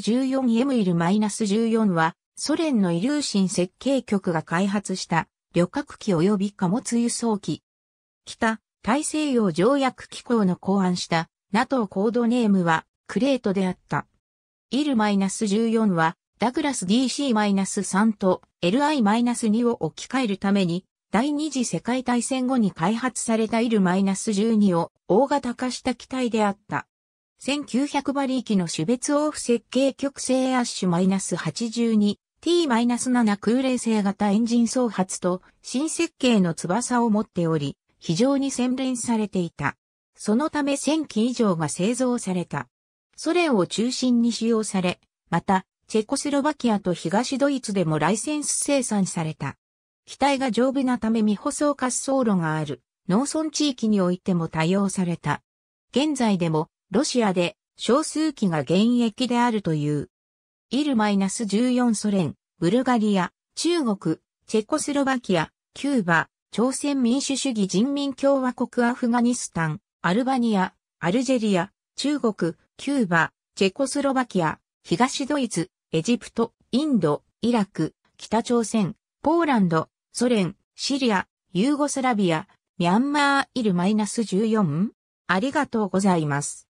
14M-14 は、ソ連のイリューシン設計局が開発した旅客機及び貨物輸送機。北、大西洋条約機構の考案した NATO コードネームはクレートであった。イ l 1 4はダグラス DC-3 と LI-2 を置き換えるために第二次世界大戦後に開発されたイ l 1 2を大型化した機体であった。1900馬力の種別オフ設計極性アッシュ -82、T-7 空冷性型エンジン総発と新設計の翼を持っており、非常に洗練されていた。そのため1000機以上が製造された。ソ連を中心に使用され、また、チェコスロバキアと東ドイツでもライセンス生産された。機体が丈夫なため未舗装滑走路がある農村地域においても多用された。現在でもロシアで少数機が現役であるという。イル -14 ソ連、ブルガリア、中国、チェコスロバキア、キューバ、朝鮮民主主義人民共和国アフガニスタン、アルバニア、アルジェリア、中国、キューバ、チェコスロバキア、東ドイツ、エジプト、インド、イラク、北朝鮮、ポーランド、ソ連、シリア、ユーゴスラビア、ミャンマーイル -14? ありがとうございます。